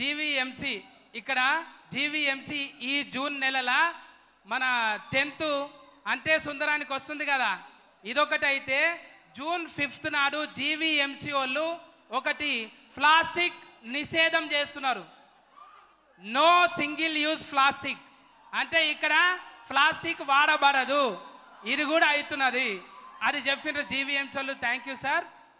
జీవీఎంసి ఇక్కడ జీవీఎంసి ఈ జూన్ నెలల మన టెన్త్ అంతే సుందరానికి వస్తుంది కదా ఇదొకటైతే జూన్ ఫిఫ్త్ నాడు జీవీఎంసీ వాళ్ళు ఒకటి ప్లాస్టిక్ నిషేధం చేస్తున్నారు నో సింగిల్ యూజ్ ప్లాస్టిక్ అంటే ఇక్కడ ప్లాస్టిక్ వాడబడదు ఇది కూడా అవుతున్నది అది చెప్పిన జీవీఎంసీ వాళ్ళు థ్యాంక్ యూ సార్